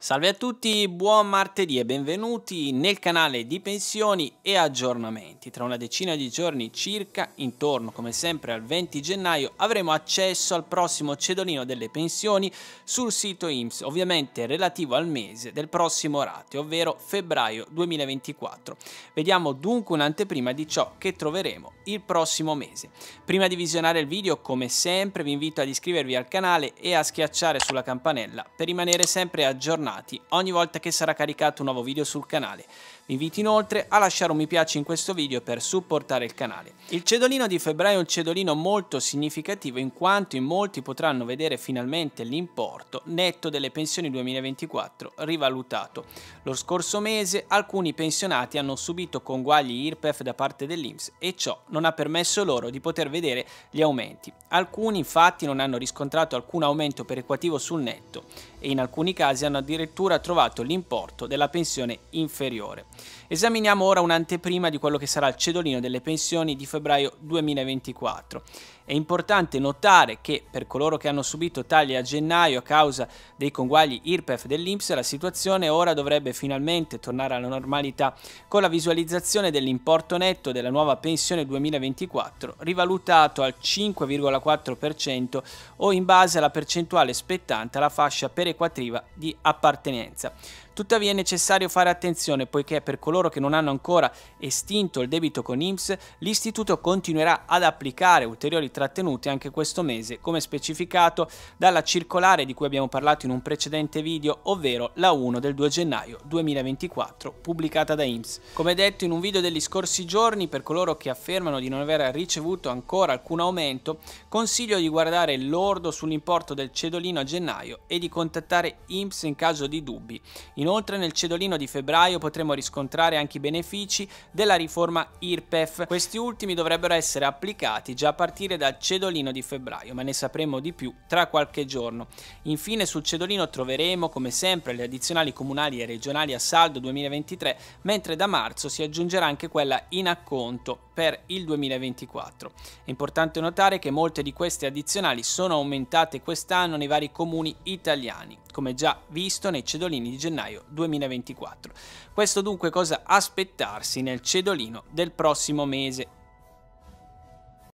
Salve a tutti, buon martedì e benvenuti nel canale di pensioni e aggiornamenti. Tra una decina di giorni circa, intorno come sempre al 20 gennaio, avremo accesso al prossimo cedolino delle pensioni sul sito IMSS, ovviamente relativo al mese del prossimo rate, ovvero febbraio 2024. Vediamo dunque un'anteprima di ciò che troveremo il prossimo mese. Prima di visionare il video, come sempre, vi invito ad iscrivervi al canale e a schiacciare sulla campanella per rimanere sempre aggiornati aggiornati ogni volta che sarà caricato un nuovo video sul canale. Vi invito inoltre a lasciare un mi piace in questo video per supportare il canale. Il cedolino di febbraio è un cedolino molto significativo in quanto in molti potranno vedere finalmente l'importo netto delle pensioni 2024 rivalutato. Lo scorso mese alcuni pensionati hanno subito conguagli IRPEF da parte dell'Inps e ciò non ha permesso loro di poter vedere gli aumenti. Alcuni infatti non hanno riscontrato alcun aumento perequativo sul netto e in alcuni casi hanno addirittura addirittura trovato l'importo della pensione inferiore. Esaminiamo ora un'anteprima di quello che sarà il cedolino delle pensioni di febbraio 2024. È importante notare che per coloro che hanno subito tagli a gennaio a causa dei conguagli IRPEF dell'Inps la situazione ora dovrebbe finalmente tornare alla normalità con la visualizzazione dell'importo netto della nuova pensione 2024 rivalutato al 5,4% o in base alla percentuale spettante alla fascia perequativa di appartenenza. Tuttavia è necessario fare attenzione poiché per coloro che non hanno ancora estinto il debito con IMSS, l'istituto continuerà ad applicare ulteriori trattenute anche questo mese, come specificato dalla circolare di cui abbiamo parlato in un precedente video, ovvero la 1 del 2 gennaio 2024, pubblicata da IMSS. Come detto in un video degli scorsi giorni, per coloro che affermano di non aver ricevuto ancora alcun aumento, consiglio di guardare l'ordo sull'importo del cedolino a gennaio e di contattare IMSS in caso di dubbi. In Inoltre nel cedolino di febbraio potremo riscontrare anche i benefici della riforma IRPEF. Questi ultimi dovrebbero essere applicati già a partire dal cedolino di febbraio, ma ne sapremo di più tra qualche giorno. Infine sul cedolino troveremo come sempre le addizionali comunali e regionali a saldo 2023, mentre da marzo si aggiungerà anche quella in acconto per il 2024. È importante notare che molte di queste addizionali sono aumentate quest'anno nei vari comuni italiani, come già visto nei cedolini di gennaio febbraio 2024. Questo dunque cosa aspettarsi nel cedolino del prossimo mese